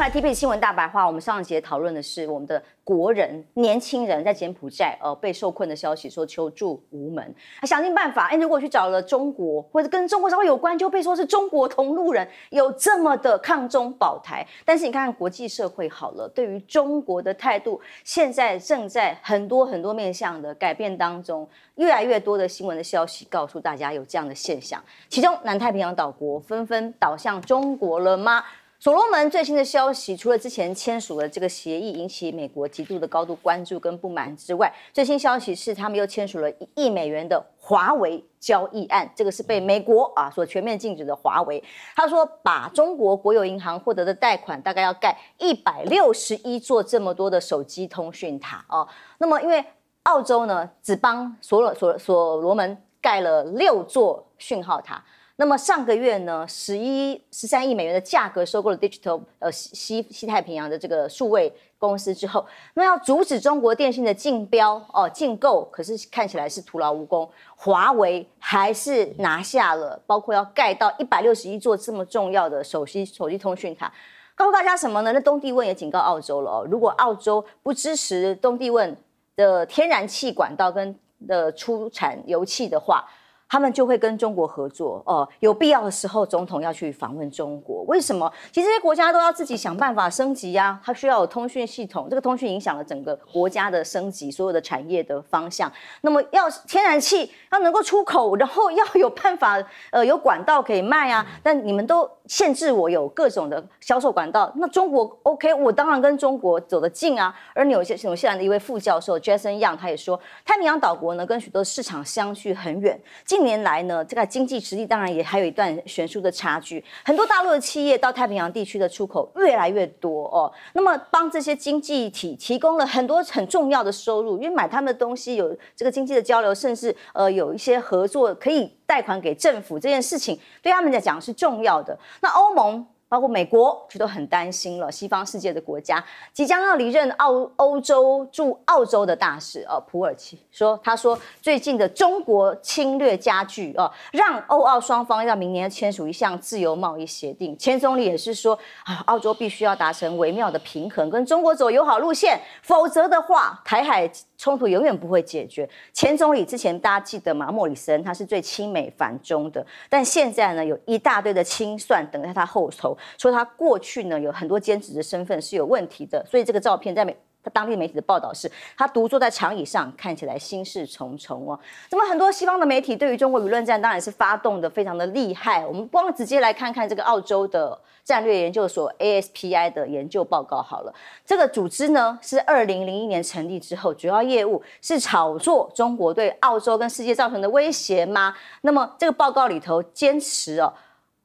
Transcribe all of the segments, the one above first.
来，T B 新闻大白话。我们上一节讨论的是我们的国人年轻人在柬埔寨呃被受困的消息，说求助无门，想尽办法。哎，如果去找了中国或者跟中国稍微有关，就被说是中国同路人，有这么的抗中保台。但是你看看国际社会好了，对于中国的态度现在正在很多很多面向的改变当中，越来越多的新闻的消息告诉大家有这样的现象。其中南太平洋岛国纷纷倒向中国了吗？所罗门最新的消息，除了之前签署了这个协议引起美国极度的高度关注跟不满之外，最新消息是他们又签署了一亿美元的华为交易案，这个是被美国啊所全面禁止的华为。他说，把中国国有银行获得的贷款，大概要盖一百六十一座这么多的手机通讯塔哦。那么因为澳洲呢，只帮所罗所所罗门盖了六座讯号塔。那么上个月呢，十一十三亿美元的价格收购了 Digital 呃西西太平洋的这个数位公司之后，那要阻止中国电信的竞标哦竞购，可是看起来是徒劳无功，华为还是拿下了，包括要盖到一百六十一座这么重要的手机手机通讯塔，告诉大家什么呢？那东帝汶也警告澳洲了哦，如果澳洲不支持东帝汶的天然气管道跟的出产油气的话。他们就会跟中国合作哦，有必要的时候，总统要去访问中国。为什么？其实这些国家都要自己想办法升级呀。它需要有通讯系统，这个通讯影响了整个国家的升级，所有的产业的方向。那么要天然气要能够出口，然后要有办法，呃，有管道可以卖啊。但你们都限制我有各种的销售管道。那中国 OK，我当然跟中国走得近啊。而纽西纽西兰的一位副教授 Jason Young 他也说，太平洋岛国呢，跟许多市场相距很远。今近年来呢，这个经济实力当然也还有一段悬殊的差距。很多大陆的企业到太平洋地区的出口越来越多哦，那么帮这些经济体提供了很多很重要的收入，因为买他们的东西有这个经济的交流，甚至呃有一些合作可以贷款给政府这件事情，对他们来讲是重要的。那欧盟。包括美国就都很担心了。西方世界的国家即将要离任澳欧洲驻澳洲的大使哦，普尔奇说，他说最近的中国侵略加剧哦，让欧澳双方要明年签署一项自由贸易协定。前总理也是说啊，澳洲必须要达成微妙的平衡，跟中国走友好路线，否则的话，台海。冲突永远不会解决。前总理之前大家记得吗？莫里森他是最亲美反中的，但现在呢有一大堆的清算等在他后头，说他过去呢有很多兼职的身份是有问题的，所以这个照片在美。他当地媒体的报道是，他独坐在长椅上，看起来心事重重哦。那么很多西方的媒体对于中国舆论战，当然是发动的非常的厉害。我们光直接来看看这个澳洲的战略研究所 ASPI 的研究报告好了。这个组织呢是二零零一年成立之后，主要业务是炒作中国对澳洲跟世界造成的威胁吗？那么这个报告里头坚持哦。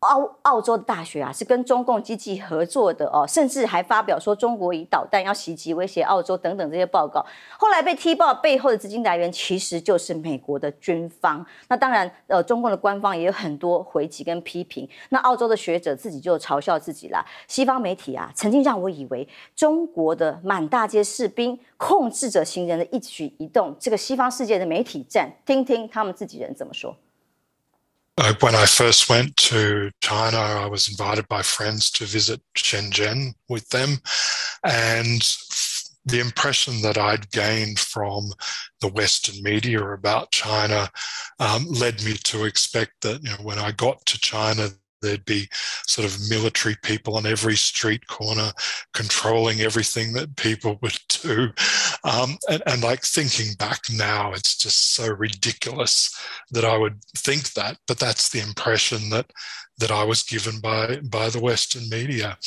澳澳洲的大学啊，是跟中共积极合作的哦，甚至还发表说中国以导弹要袭击威胁澳洲等等这些报告，后来被踢爆背后的资金来源其实就是美国的军方。那当然，呃，中共的官方也有很多回击跟批评。那澳洲的学者自己就嘲笑自己啦。西方媒体啊，曾经让我以为中国的满大街士兵控制着行人的一举一动，这个西方世界的媒体站，听听他们自己人怎么说。Uh, when I first went to China, I was invited by friends to visit Shenzhen with them. And the impression that I'd gained from the Western media about China um, led me to expect that you know, when I got to China, There'd be sort of military people on every street corner controlling everything that people would do. Um, and, and like thinking back now, it's just so ridiculous that I would think that, but that's the impression that that I was given by by the Western media.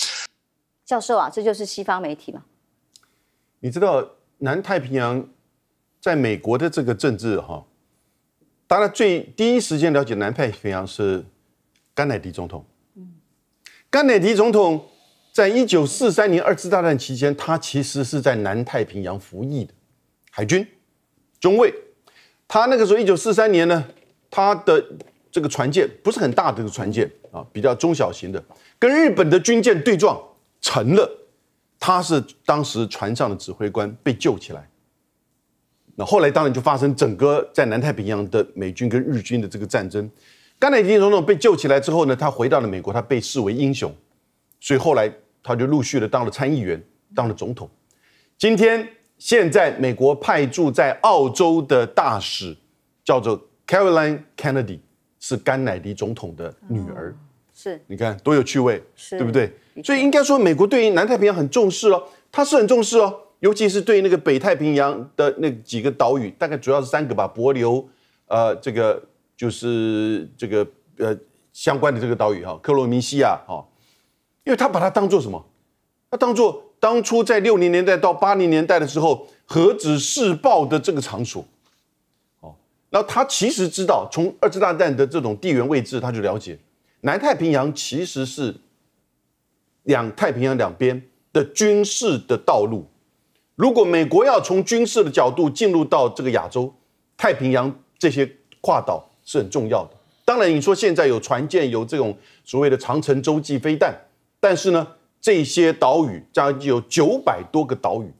甘乃迪总统，嗯，甘乃迪总统在一九四三年二次大战期间，他其实是在南太平洋服役的海军中尉。他那个时候一九四三年呢，他的这个船舰不是很大的个船舰啊，比较中小型的，跟日本的军舰对撞沉了。他是当时船上的指挥官，被救起来。那后来当然就发生整个在南太平洋的美军跟日军的这个战争。甘乃迪总统被救起来之后呢，他回到了美国，他被视为英雄，所以后来他就陆续的当了参议员，当了总统。今天现在美国派驻在澳洲的大使叫做 Caroline Kennedy，是甘乃迪总统的女儿，是，你看多有趣味，是，对不对？所以应该说美国对于南太平洋很重视哦，它是很重视哦，尤其是对那个北太平洋的那几个岛屿，大概主要是三个吧，帛琉，呃，这个。就是这个呃相关的这个岛屿哈，克罗米西亚哈，因为他把它当做什么？他当做当初在六零年代到八零年代的时候，核子试爆的这个场所。哦，那他其实知道，从二次大战的这种地缘位置，他就了解南太平洋其实是两太平洋两边的军事的道路。如果美国要从军事的角度进入到这个亚洲太平洋这些跨岛。是很重要的。当然，你说现在有船舰，有这种所谓的长城洲际飞弹，但是呢，这些岛屿，将近有九百多个岛屿，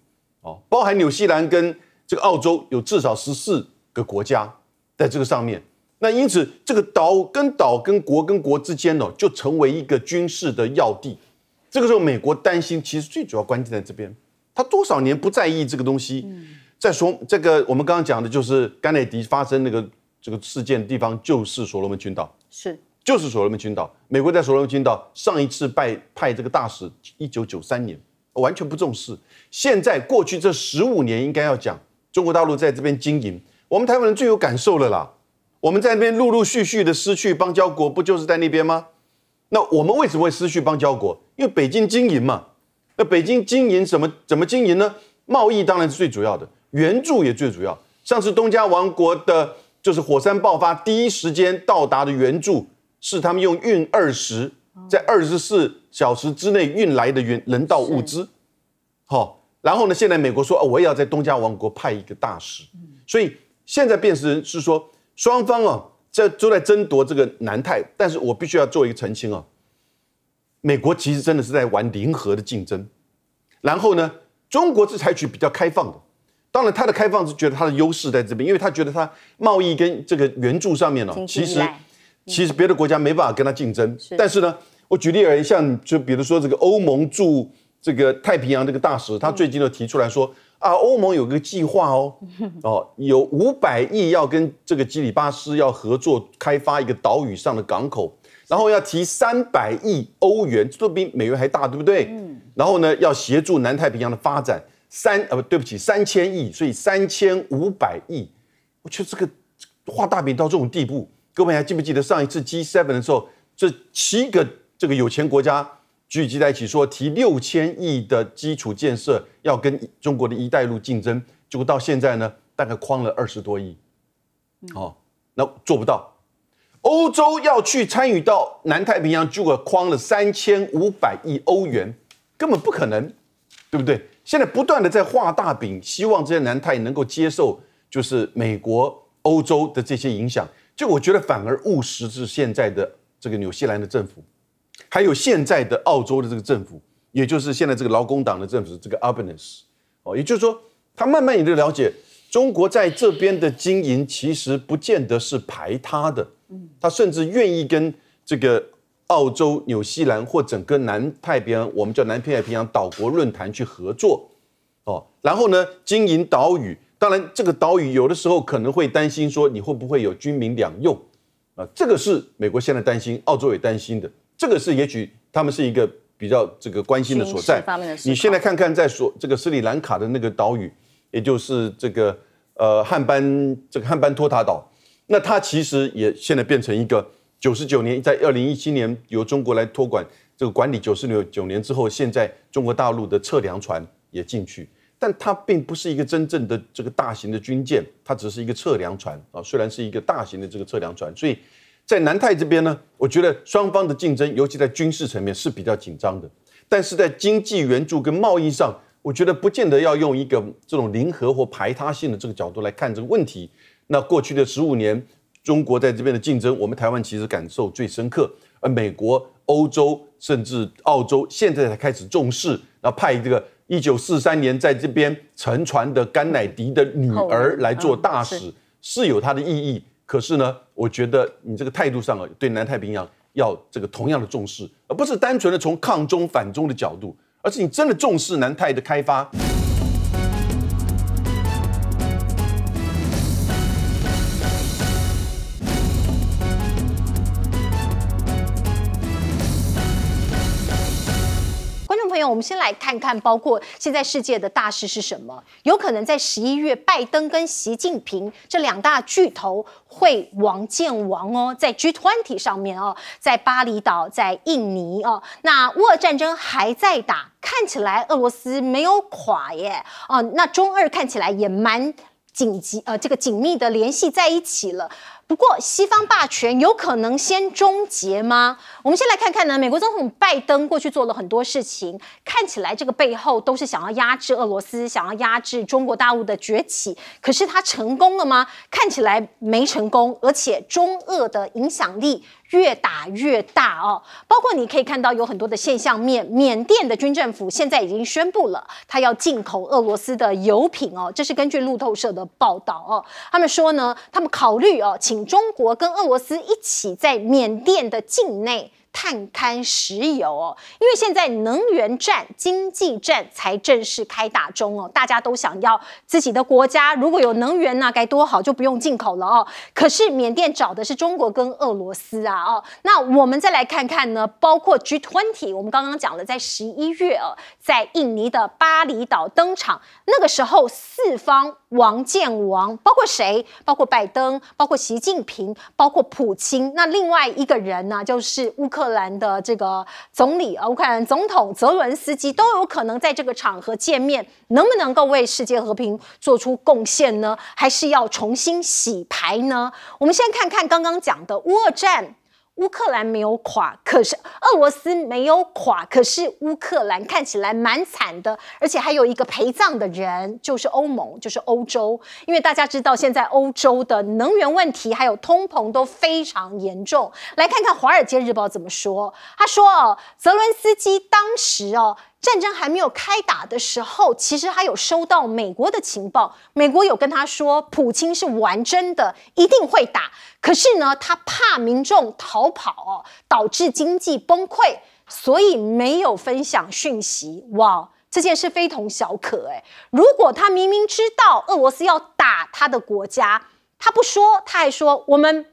哦，包含纽西兰跟这个澳洲，有至少十四个国家在这个上面。那因此，这个岛跟岛、跟国跟国之间呢，就成为一个军事的要地。这个时候，美国担心，其实最主要关键在这边，他多少年不在意这个东西。再说，这个我们刚刚讲的就是甘乃迪发生那个。这个事件地方就是所罗门群岛，是，就是所罗门群岛。美国在所罗门群岛上一次派派这个大使，一九九三年，完全不重视。现在过去这十五年，应该要讲中国大陆在这边经营，我们台湾人最有感受了啦。我们在那边陆陆续续的失去邦交国，不就是在那边吗？那我们为什么会失去邦交国？因为北京经营嘛。那北京经营什么？怎么经营呢？贸易当然是最主要的，援助也最主要。上次东加王国的。就是火山爆发第一时间到达的援助是他们用运二十在二十四小时之内运来的原人道物资，好，然后呢，现在美国说哦，我也要在东加王国派一个大使，所以现在变成是说双方啊在都在争夺这个南太，但是我必须要做一个澄清啊，美国其实真的是在玩零和的竞争，然后呢，中国是采取比较开放的。当然，他的开放是觉得他的优势在这边，因为他觉得他贸易跟这个援助上面呢，其实其实别的国家没办法跟他竞争。但是呢，我举例而言，像就比如说这个欧盟驻这个太平洋这个大使，他最近就提出来说啊，欧盟有个计划哦，哦，有五百亿要跟这个基里巴斯要合作开发一个岛屿上的港口，然后要提三百亿欧元，这都比美元还大，对不对？嗯。然后呢，要协助南太平洋的发展。三呃不对不起三千亿，所以三千五百亿，我得这个画大饼到这种地步，各位还记不记得上一次 G7 的时候，这七个这个有钱国家聚集在一起说提六千亿的基础建设要跟中国的一带一路竞争，结果到现在呢大概框了二十多亿，哦，那做不到，欧洲要去参与到南太平洋，结果框了三千五百亿欧元，根本不可能，对不对？现在不断的在画大饼，希望这些南太能够接受，就是美国、欧洲的这些影响。就我觉得反而务实，是现在的这个纽西兰的政府，还有现在的澳洲的这个政府，也就是现在这个劳工党的政府，这个 a b a n i s s 哦，也就是说，他慢慢也就了解，中国在这边的经营其实不见得是排他的，他甚至愿意跟这个。澳洲、纽西兰或整个南太平洋，我们叫南太平洋岛国论坛去合作，哦，然后呢，经营岛屿。当然，这个岛屿有的时候可能会担心说，你会不会有军民两用？啊，这个是美国现在担心，澳洲也担心的。这个是也许他们是一个比较这个关心的所在。你现在看看，在所这个斯里兰卡的那个岛屿，也就是这个呃汉班这个汉班托塔岛，那它其实也现在变成一个。九十九年，在二零一七年由中国来托管这个管理九十九年之后，现在中国大陆的测量船也进去，但它并不是一个真正的这个大型的军舰，它只是一个测量船啊，虽然是一个大型的这个测量船，所以在南太这边呢，我觉得双方的竞争，尤其在军事层面是比较紧张的，但是在经济援助跟贸易上，我觉得不见得要用一个这种零和或排他性的这个角度来看这个问题。那过去的十五年。中国在这边的竞争，我们台湾其实感受最深刻。而美国、欧洲甚至澳洲现在才开始重视，然后派这个一九四三年在这边沉船的甘乃迪的女儿来做大使，是有它的意义。可是呢，我觉得你这个态度上啊，对南太平洋要这个同样的重视，而不是单纯的从抗中反中的角度，而是你真的重视南太的开发。我们先来看看，包括现在世界的大事是什么？有可能在十一月，拜登跟习近平这两大巨头会王见王哦，在 G20 上面哦，在巴厘岛，在印尼哦。那乌俄战争还在打，看起来俄罗斯没有垮耶哦，那中二看起来也蛮紧急呃，这个紧密的联系在一起了。不过，西方霸权有可能先终结吗？我们先来看看呢。美国总统拜登过去做了很多事情，看起来这个背后都是想要压制俄罗斯，想要压制中国大陆的崛起。可是他成功了吗？看起来没成功，而且中俄的影响力。越打越大哦，包括你可以看到有很多的现象面，缅甸的军政府现在已经宣布了，他要进口俄罗斯的油品哦，这是根据路透社的报道哦，他们说呢，他们考虑哦，请中国跟俄罗斯一起在缅甸的境内。探勘石油哦，因为现在能源战、经济战才正式开打中哦，大家都想要自己的国家如果有能源呢，该多好，就不用进口了哦。可是缅甸找的是中国跟俄罗斯啊哦，那我们再来看看呢，包括 G twenty，我们刚刚讲了，在十一月哦，在印尼的巴厘岛登场，那个时候四方。王建王，包括谁？包括拜登，包括习近平，包括普京。那另外一个人呢，就是乌克兰的这个总理啊，乌克兰总统泽伦斯基都有可能在这个场合见面。能不能够为世界和平做出贡献呢？还是要重新洗牌呢？我们先看看刚刚讲的乌战。乌克兰没有垮，可是俄罗斯没有垮，可是乌克兰看起来蛮惨的，而且还有一个陪葬的人，就是欧盟，就是欧洲，因为大家知道现在欧洲的能源问题还有通膨都非常严重。来看看《华尔街日报》怎么说，他说：“哦，泽伦斯基当时哦。”战争还没有开打的时候，其实他有收到美国的情报，美国有跟他说，普京是玩真的，一定会打。可是呢，他怕民众逃跑，导致经济崩溃，所以没有分享讯息。哇，这件事非同小可哎！如果他明明知道俄罗斯要打他的国家，他不说，他还说我们。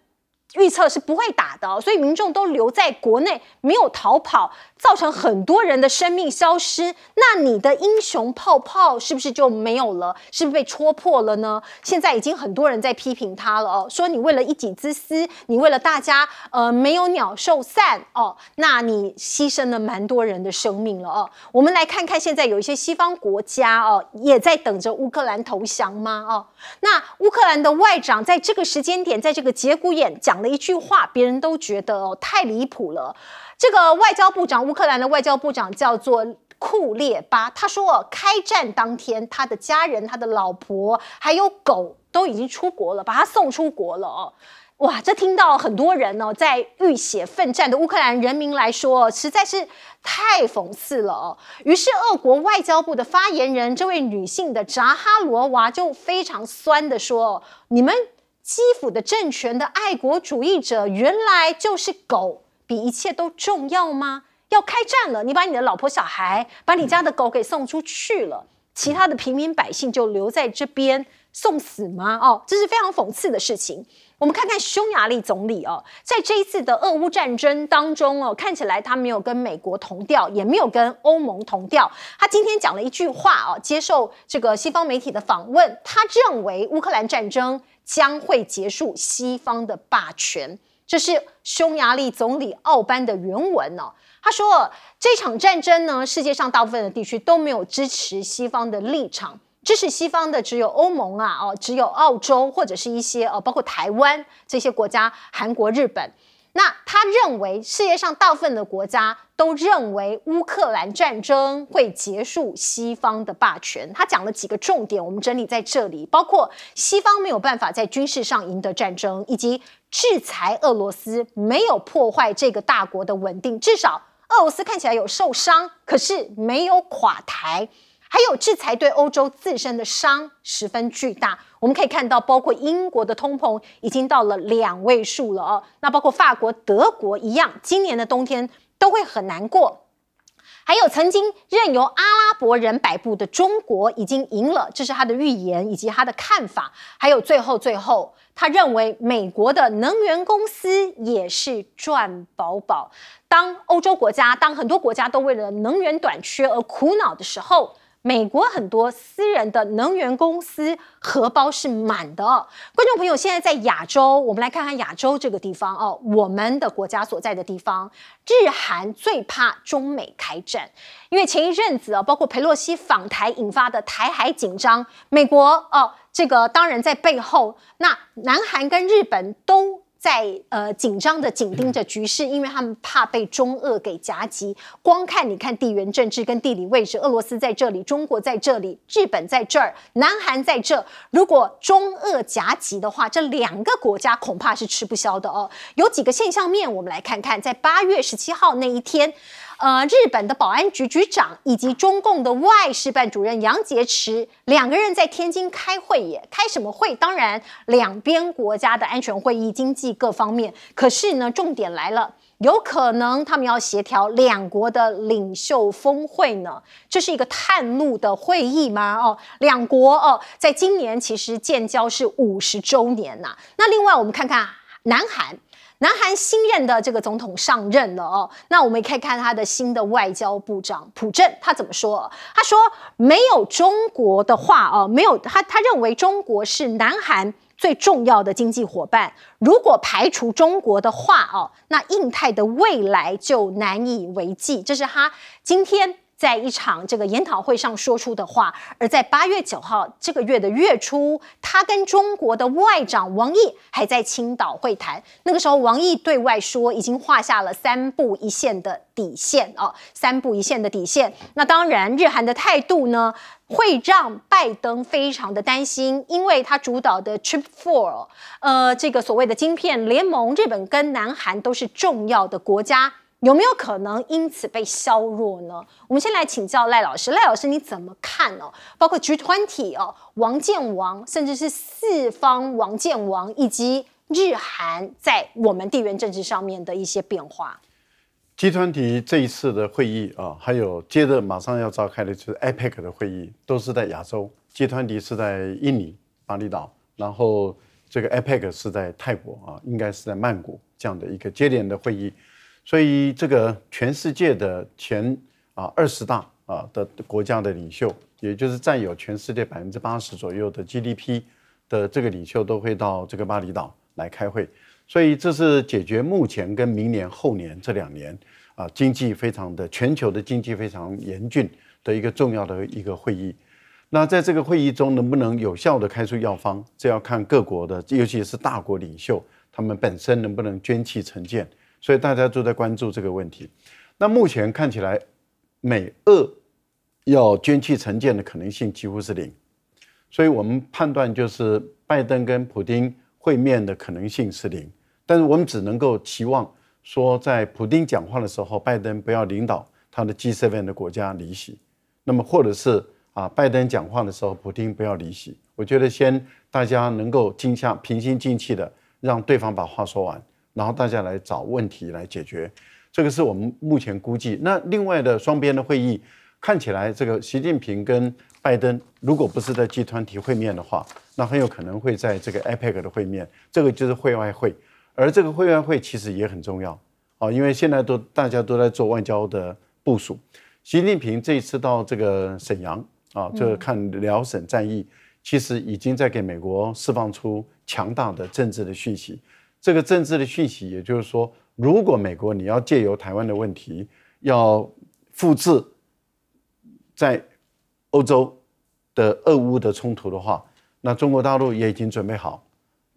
预测是不会打的，所以民众都留在国内，没有逃跑，造成很多人的生命消失。那你的英雄泡泡是不是就没有了？是不是被戳破了呢？现在已经很多人在批评他了，哦，说你为了一己之私，你为了大家，呃，没有鸟兽散哦，那你牺牲了蛮多人的生命了哦。我们来看看现在有一些西方国家哦，也在等着乌克兰投降吗？哦。那乌克兰的外长在这个时间点，在这个节骨眼讲了一句话，别人都觉得哦太离谱了。这个外交部长，乌克兰的外交部长叫做库列巴，他说，开战当天，他的家人、他的老婆还有狗都已经出国了，把他送出国了哦。哇，这听到很多人呢，在浴血奋战的乌克兰人民来说，实在是太讽刺了哦。于是，俄国外交部的发言人，这位女性的扎哈罗娃就非常酸的说：“你们基辅的政权的爱国主义者，原来就是狗，比一切都重要吗？要开战了，你把你的老婆、小孩，把你家的狗给送出去了，其他的平民百姓就留在这边送死吗？哦，这是非常讽刺的事情。”我们看看匈牙利总理哦，在这一次的俄乌战争当中哦，看起来他没有跟美国同调，也没有跟欧盟同调。他今天讲了一句话哦，接受这个西方媒体的访问，他认为乌克兰战争将会结束西方的霸权。这是匈牙利总理奥班的原文呢。他说：“这场战争呢，世界上大部分的地区都没有支持西方的立场。”支持西方的只有欧盟啊，哦，只有澳洲或者是一些哦，包括台湾这些国家，韩国、日本。那他认为世界上大部分的国家都认为乌克兰战争会结束西方的霸权。他讲了几个重点，我们整理在这里，包括西方没有办法在军事上赢得战争，以及制裁俄罗斯没有破坏这个大国的稳定，至少俄罗斯看起来有受伤，可是没有垮台。还有制裁对欧洲自身的伤十分巨大，我们可以看到，包括英国的通膨已经到了两位数了哦。那包括法国、德国一样，今年的冬天都会很难过。还有曾经任由阿拉伯人摆布的中国已经赢了，这是他的预言以及他的看法。还有最后最后，他认为美国的能源公司也是赚饱饱。当欧洲国家、当很多国家都为了能源短缺而苦恼的时候。美国很多私人的能源公司荷包是满的。观众朋友，现在在亚洲，我们来看看亚洲这个地方哦，我们的国家所在的地方。日韩最怕中美开战，因为前一阵子啊，包括佩洛西访台引发的台海紧张，美国哦，这个当然在背后。那南韩跟日本都。在呃紧张的紧盯着局势，因为他们怕被中俄给夹击。光看你看地缘政治跟地理位置，俄罗斯在这里，中国在这里，日本在这儿，南韩在这如果中俄夹击的话，这两个国家恐怕是吃不消的哦。有几个现象面，我们来看看，在八月十七号那一天。呃，日本的保安局局长以及中共的外事办主任杨洁篪两个人在天津开会，耶，开什么会？当然，两边国家的安全会议、经济各方面。可是呢，重点来了，有可能他们要协调两国的领袖峰会呢？这是一个探路的会议吗？哦，两国哦，在今年其实建交是五十周年呐。那另外，我们看看南韩。南韩新任的这个总统上任了哦，那我们可以看他的新的外交部长朴正，他怎么说？他说：“没有中国的话哦，没有他他认为中国是南韩最重要的经济伙伴。如果排除中国的话哦，那印太的未来就难以为继。”这是他今天。在一场这个研讨会上说出的话，而在八月九号这个月的月初，他跟中国的外长王毅还在青岛会谈。那个时候，王毅对外说已经画下了三步一线的底线哦，三步一线的底线。那当然，日韩的态度呢，会让拜登非常的担心，因为他主导的 t r i p Four，呃，这个所谓的晶片联盟，日本跟南韩都是重要的国家。有没有可能因此被削弱呢？我们先来请教赖老师，赖老师你怎么看呢？包括 G20 哦，王建王，甚至是四方王建王以及日韩在我们地缘政治上面的一些变化。G20 这一次的会议啊，还有接着马上要召开的就是 APEC 的会议，都是在亚洲。G20 是在印尼巴厘岛，然后这个 APEC 是在泰国啊，应该是在曼谷这样的一个接连的会议。所以，这个全世界的前啊二十大啊的国家的领袖，也就是占有全世界百分之八十左右的 GDP 的这个领袖，都会到这个巴厘岛来开会。所以，这是解决目前跟明年后年这两年啊经济非常的全球的经济非常严峻的一个重要的一个会议。那在这个会议中，能不能有效的开出药方，这要看各国的，尤其是大国领袖他们本身能不能捐弃成见。所以大家都在关注这个问题。那目前看起来，美俄要捐弃成见的可能性几乎是零，所以我们判断就是拜登跟普京会面的可能性是零。但是我们只能够期望说，在普京讲话的时候，拜登不要领导他的 G7 的国家离席；那么或者是啊，拜登讲话的时候，普京不要离席。我觉得先大家能够静下、平心静气的，让对方把话说完。然后大家来找问题来解决，这个是我们目前估计。那另外的双边的会议，看起来这个习近平跟拜登，如果不是在集团体会面的话，那很有可能会在这个 APEC 的会面，这个就是会外会。而这个会外会其实也很重要啊，因为现在都大家都在做外交的部署。习近平这一次到这个沈阳啊，这个看辽沈战役，其实已经在给美国释放出强大的政治的讯息。这个政治的讯息，也就是说，如果美国你要借由台湾的问题要复制在欧洲的俄乌的冲突的话，那中国大陆也已经准备好，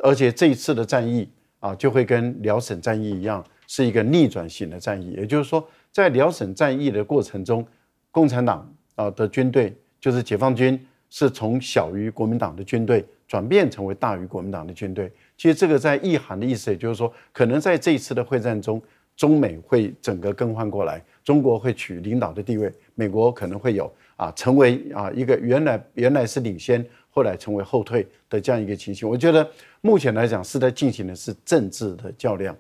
而且这一次的战役啊，就会跟辽沈战役一样，是一个逆转型的战役。也就是说，在辽沈战役的过程中，共产党啊的军队就是解放军，是从小于国民党的军队转变成为大于国民党的军队。其实这个在意涵的意思，也就是说，可能在这一次的会战中，中美会整个更换过来，中国会取领导的地位，美国可能会有啊，成为啊一个原来原来是领先，后来成为后退的这样一个情形。我觉得目前来讲，是在进行的是政治的较量，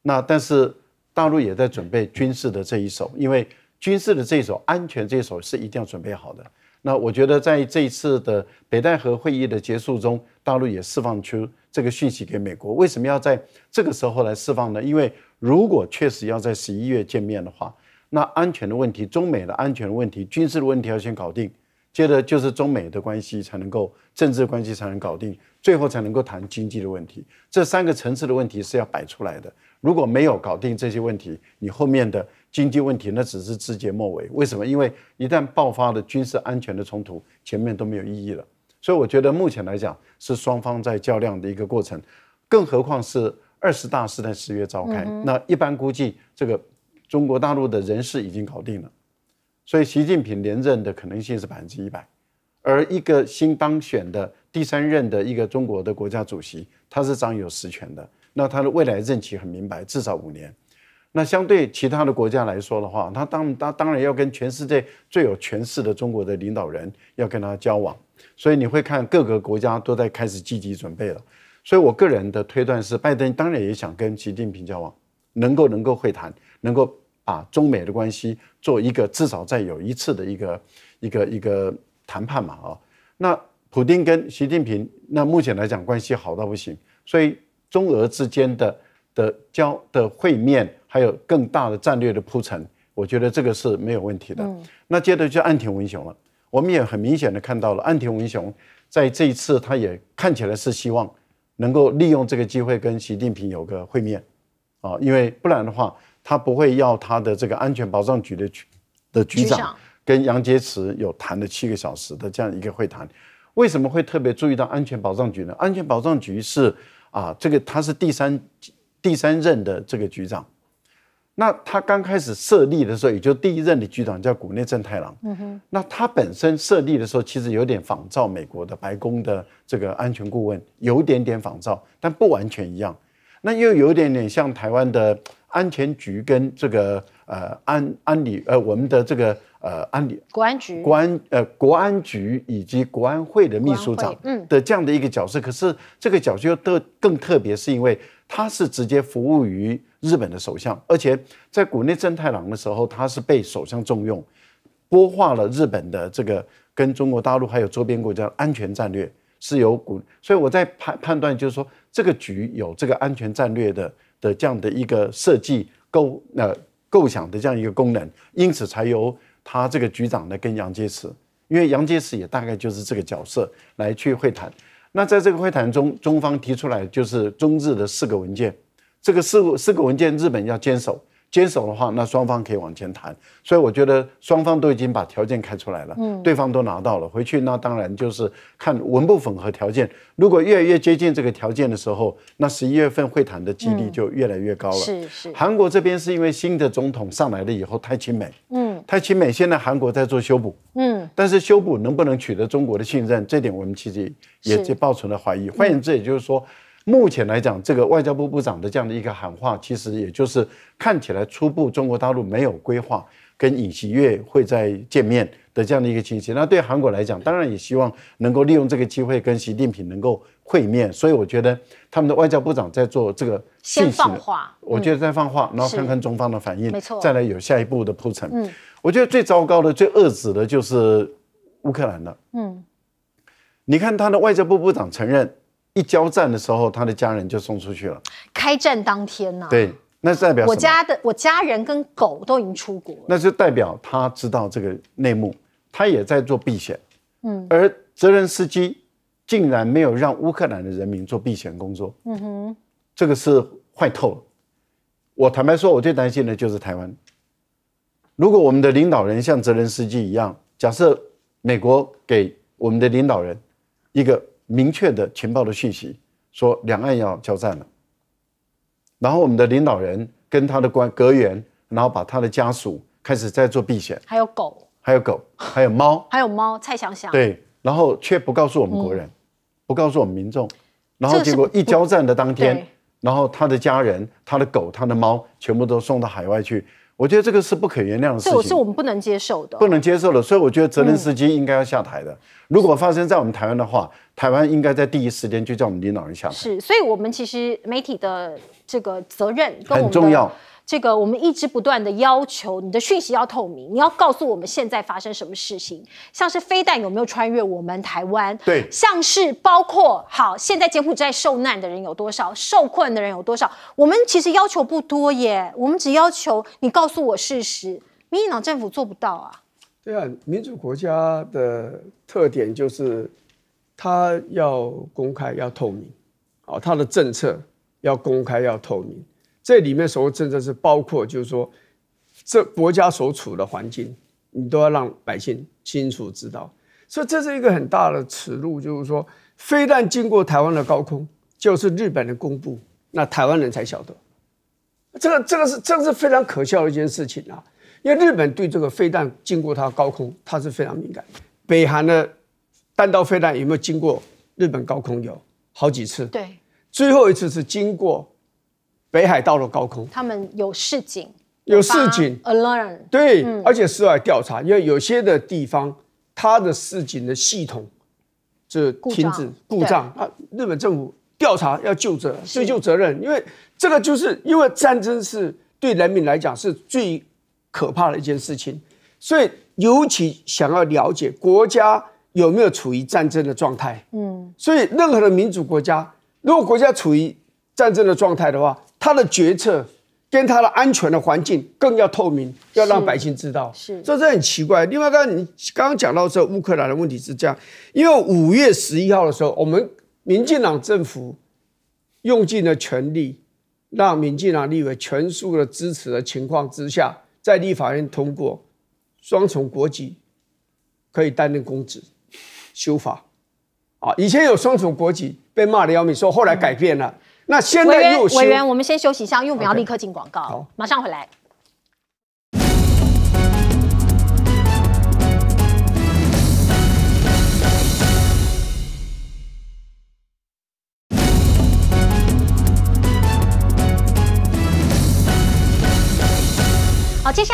那但是大陆也在准备军事的这一手，因为军事的这一手、安全这一手是一定要准备好的。那我觉得在这一次的北戴河会议的结束中，大陆也释放出。这个讯息给美国，为什么要在这个时候来释放呢？因为如果确实要在十一月见面的话，那安全的问题、中美的安全问题、军事的问题要先搞定，接着就是中美的关系才能够，政治关系才能搞定，最后才能够谈经济的问题。这三个层次的问题是要摆出来的。如果没有搞定这些问题，你后面的经济问题那只是字节末尾。为什么？因为一旦爆发了军事安全的冲突，前面都没有意义了。所以我觉得目前来讲是双方在较量的一个过程，更何况是二十大是在十月召开，那一般估计这个中国大陆的人事已经搞定了，所以习近平连任的可能性是百分之一百，而一个新当选的第三任的一个中国的国家主席，他是掌有实权的，那他的未来任期很明白，至少五年。那相对其他的国家来说的话，他当当当然要跟全世界最有权势的中国的领导人要跟他交往。所以你会看各个国家都在开始积极准备了，所以我个人的推断是，拜登当然也想跟习近平交往，能够能够会谈，能够把中美的关系做一个至少再有一次的一个一个一个谈判嘛，啊，那普京跟习近平那目前来讲关系好到不行，所以中俄之间的的交的会面还有更大的战略的铺陈，我觉得这个是没有问题的。那接着就岸田文雄了。我们也很明显的看到了安田文雄在这一次，他也看起来是希望能够利用这个机会跟习近平有个会面，啊，因为不然的话，他不会要他的这个安全保障局的局的局长跟杨洁篪有谈了七个小时的这样一个会谈。为什么会特别注意到安全保障局呢？安全保障局是啊，这个他是第三第三任的这个局长。那他刚开始设立的时候，也就第一任的局长叫谷内正太郎。嗯哼，那他本身设立的时候，其实有点仿照美国的白宫的这个安全顾问，有点点仿照，但不完全一样。那又有点点像台湾的安全局跟这个呃安安理呃我们的这个呃安理国安局国安呃国安局以及国安会的秘书长的这样的一个角色。可是这个角色又特更特别是因为。他是直接服务于日本的首相，而且在国内正太郎的时候，他是被首相重用，播化了日本的这个跟中国大陆还有周边国家安全战略，是由国，所以我在判判断就是说，这个局有这个安全战略的的这样的一个设计构呃构想的这样一个功能，因此才由他这个局长呢跟杨洁篪，因为杨洁篪也大概就是这个角色来去会谈。那在这个会谈中，中方提出来就是中日的四个文件，这个四四个文件日本要坚守，坚守的话，那双方可以往前谈。所以我觉得双方都已经把条件开出来了，嗯，对方都拿到了，回去那当然就是看文不吻合条件。如果越来越接近这个条件的时候，那十一月份会谈的几率就越来越高了。是是，韩国这边是因为新的总统上来了以后太亲美，嗯。他起美，现在韩国在做修补，嗯，但是修补能不能取得中国的信任，这点我们其实也就抱存了怀疑。换言之，也就是说，目前来讲，这个外交部部长的这样的一个喊话，其实也就是看起来初步中国大陆没有规划跟尹锡悦会在见面的这样的一个情形。那对韩国来讲，当然也希望能够利用这个机会跟习近平能够会面，所以我觉得他们的外交部长在做这个先放话，我觉得在放话，然后看看中方的反应，没错，再来有下一步的铺陈，嗯。我觉得最糟糕的、最恶质的就是乌克兰的。嗯，你看他的外交部部长承认，一交战的时候，他的家人就送出去了。开战当天呢？对，那代表什么？我家的我家人跟狗都已经出国。那就代表他知道这个内幕，他也在做避险。嗯，而泽连斯基竟然没有让乌克兰的人民做避险工作。嗯哼，这个是坏透了。我坦白说，我最担心的就是台湾。如果我们的领导人像泽连斯基一样，假设美国给我们的领导人一个明确的情报的讯息，说两岸要交战了，然后我们的领导人跟他的官阁员，然后把他的家属开始在做避险，还有狗，还有狗，还有猫，还有猫，蔡祥祥，对，然后却不告诉我们国人，不告诉我们民众，然后结果一交战的当天，然后他的家人、他的狗、他的猫全部都送到海外去。我觉得这个是不可原谅的事情，是我们不能接受的，不能接受的。所以我觉得泽连斯基应该要下台的。如果发生在我们台湾的话。台湾应该在第一时间就叫我们领导人下来。是，所以，我们其实媒体的这个责任很重要。这个我们一直不断的要求，你的讯息要透明，你要告诉我们现在发生什么事情，像是飞弹有没有穿越我们台湾？对。像是包括好，现在柬埔寨受难的人有多少，受困的人有多少？我们其实要求不多耶，我们只要求你告诉我事实。民进党政府做不到啊。对啊，民主国家的特点就是。他要公开要透明，啊，他的政策要公开要透明。这里面所谓政策是包括，就是说，这国家所处的环境，你都要让百姓清楚知道。所以这是一个很大的耻辱，就是说，非但经过台湾的高空，就是日本的公布，那台湾人才晓得。这个这个是这是非常可笑的一件事情啊！因为日本对这个飞弹经过它高空，它是非常敏感。北韩的。弹道飞弹有没有经过日本高空？有好几次。对，最后一次是经过北海道的高空。他们有示警，有示警。a l a r m 对，而且室外调查，因为有些的地方，它的示警的系统就停止故障。啊，日本政府调查要就责追究责任，因为这个就是因为战争是对人民来讲是最可怕的一件事情，所以尤其想要了解国家。有没有处于战争的状态？嗯，所以任何的民主国家，如果国家处于战争的状态的话，他的决策跟他的安全的环境更要透明，要让百姓知道。是，这是很奇怪。另外，刚刚你刚刚讲到说乌克兰的问题是这样，因为五月十一号的时候，我们民进党政府用尽了全力，让民进党立委全数的支持的情况之下，在立法院通过双重国籍可以担任公职。修法啊！以前有双重国籍被骂的要命，说后来改变了。那现在又委员，委员，我们先休息一下，因为我们要立刻进广告，马上回来。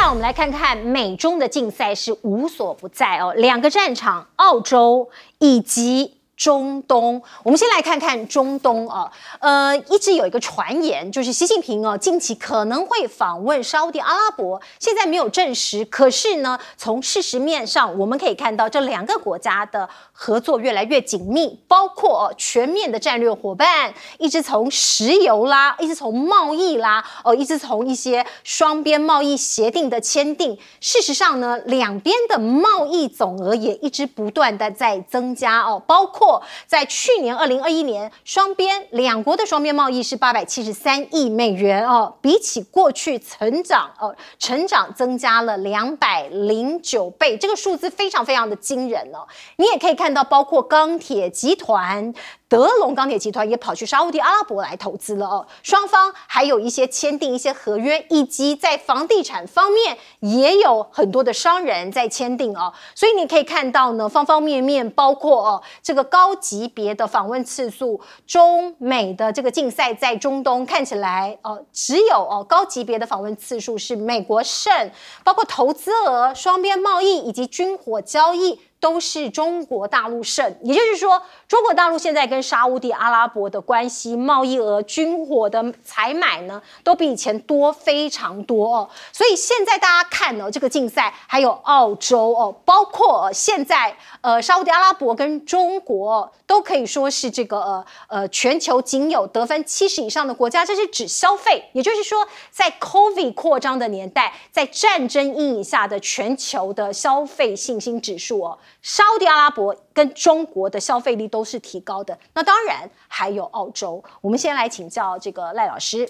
那我们来看看美中的竞赛是无所不在哦，两个战场，澳洲以及。中东，我们先来看看中东啊，呃，一直有一个传言，就是习近平哦，近期可能会访问沙地阿拉伯，现在没有证实。可是呢，从事实面上，我们可以看到这两个国家的合作越来越紧密，包括全面的战略伙伴，一直从石油啦，一直从贸易啦，哦，一直从一些双边贸易协定的签订。事实上呢，两边的贸易总额也一直不断的在增加哦，包括。在去年二零二一年，双边两国的双边贸易是八百七十三亿美元哦，比起过去成长哦，成长增加了两百零九倍，这个数字非常非常的惊人哦。你也可以看到，包括钢铁集团。德隆钢铁集团也跑去沙地阿拉伯来投资了哦，双方还有一些签订一些合约，以及在房地产方面也有很多的商人在签订哦，所以你可以看到呢，方方面面，包括哦这个高级别的访问次数，中美的这个竞赛在中东看起来哦，只有哦高级别的访问次数是美国胜，包括投资额、双边贸易以及军火交易。都是中国大陆胜，也就是说，中国大陆现在跟沙地阿拉伯的关系、贸易额、军火的采买呢，都比以前多非常多哦。所以现在大家看呢，这个竞赛还有澳洲哦，包括现在呃，沙地阿拉伯跟中国都可以说是这个呃呃，全球仅有得分七十以上的国家。这是指消费，也就是说，在 COVID 扩张的年代，在战争阴影下的全球的消费信心指数哦。沙特阿拉伯跟中国的消费力都是提高的，那当然还有澳洲。我们先来请教这个赖老师。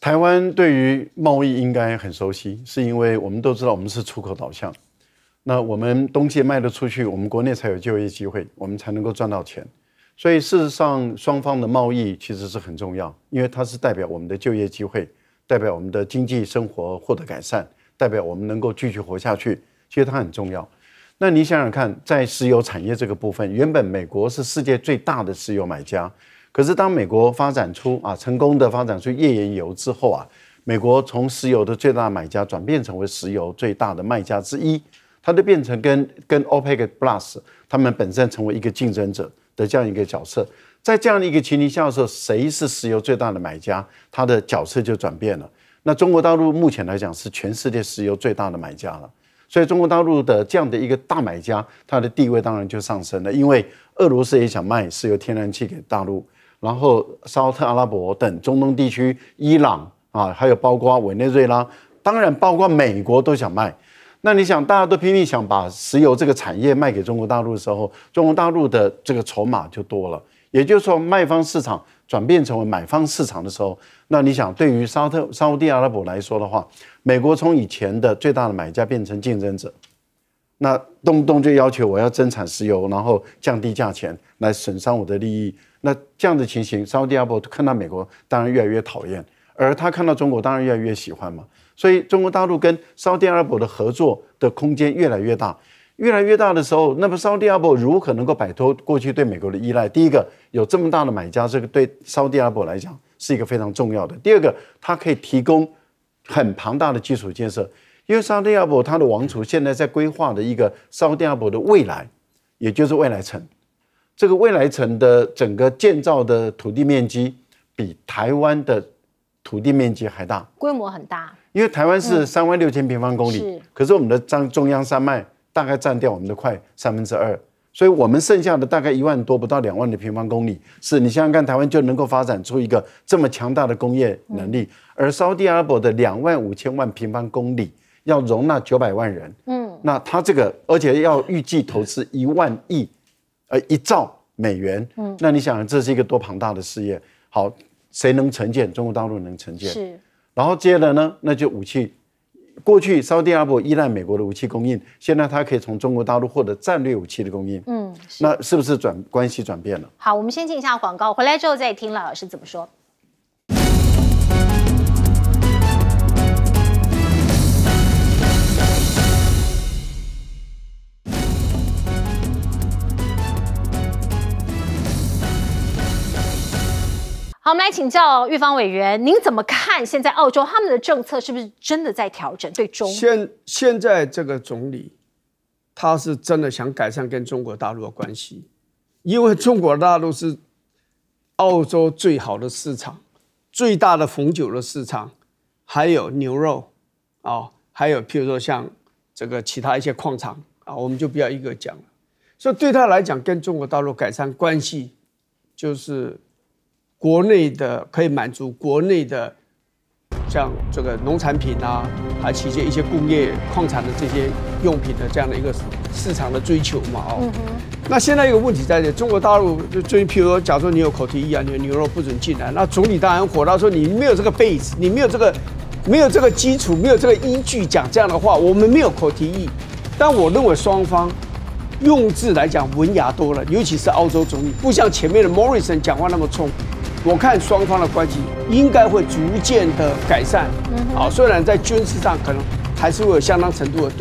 台湾对于贸易应该很熟悉，是因为我们都知道我们是出口导向。那我们东西卖得出去，我们国内才有就业机会，我们才能够赚到钱。所以事实上，双方的贸易其实是很重要，因为它是代表我们的就业机会，代表我们的经济生活获得改善，代表我们能够继续活下去。其实它很重要。那你想想看，在石油产业这个部分，原本美国是世界最大的石油买家，可是当美国发展出啊成功的发展出页岩油之后啊，美国从石油的最大买家转变成为石油最大的卖家之一，它就变成跟跟 OPEC Plus 他们本身成为一个竞争者的这样一个角色。在这样的一个情形下的时候，谁是石油最大的买家，它的角色就转变了。那中国大陆目前来讲是全世界石油最大的买家了。所以中国大陆的这样的一个大买家，它的地位当然就上升了，因为俄罗斯也想卖石油天然气给大陆，然后沙特阿拉伯等中东地区、伊朗啊，还有包括委内瑞拉，当然包括美国都想卖。那你想，大家都拼命想把石油这个产业卖给中国大陆的时候，中国大陆的这个筹码就多了。也就是说，卖方市场转变成为买方市场的时候，那你想，对于沙特、沙特阿拉伯来说的话，美国从以前的最大的买家变成竞争者，那动不动就要求我要增产石油，然后降低价钱来损伤我的利益，那这样的情形，沙特阿拉伯看到美国当然越来越讨厌，而他看到中国当然越来越喜欢嘛。所以，中国大陆跟沙特阿拉伯的合作的空间越来越大。越来越大的时候，那么沙特阿拉伯如何能够摆脱过去对美国的依赖？第一个，有这么大的买家，这个对沙特阿拉伯来讲是一个非常重要的。第二个，它可以提供很庞大的基础建设，因为沙特阿拉伯它的王储现在在规划的一个沙特阿拉伯的未来，也就是未来城。这个未来城的整个建造的土地面积比台湾的土地面积还大，规模很大。因为台湾是三万六千平方公里，可是我们的中央山脉。大概占掉我们的快三分之二，所以我们剩下的大概一万多不到两万的平方公里，是你想想看，台湾就能够发展出一个这么强大的工业能力，而 Saudi a b 的两万五千万平方公里要容纳九百万人，嗯，那它这个而且要预计投资一万亿，呃一兆美元，嗯，那你想这是一个多庞大的事业？好，谁能承建？中国大陆能承建？是，然后接着呢，那就武器。过去，沙特阿拉伯依赖美国的武器供应，现在它可以从中国大陆获得战略武器的供应。嗯，那是不是转关系转变了？好，我们先进一下广告，回来之后再听赖老师怎么说。好，我们来请教玉芳委员，您怎么看现在澳洲他们的政策是不是真的在调整？对中现现在这个总理，他是真的想改善跟中国大陆的关系，因为中国大陆是澳洲最好的市场，最大的红酒的市场，还有牛肉啊，还有譬如说像这个其他一些矿场啊，我们就不要一个讲了。所以对他来讲，跟中国大陆改善关系就是。国内的可以满足国内的，像这个农产品啊，还有业一些工业矿产的这些用品的这样的一个市场的追求嘛，哦，那现在一个问题在这，中国大陆最近，譬如说，假如你有口蹄疫啊，的牛肉不准进来。那总理当然火，他说你没有这个 b a s e 你没有这个，没有这个基础，没有这个依据讲这样的话。我们没有口蹄疫，但我认为双方用字来讲文雅多了，尤其是澳洲总理，不像前面的 Morrison 讲话那么冲。我看双方的关系应该会逐渐的改善，啊，虽然在军事上可能还是会有相当程度的。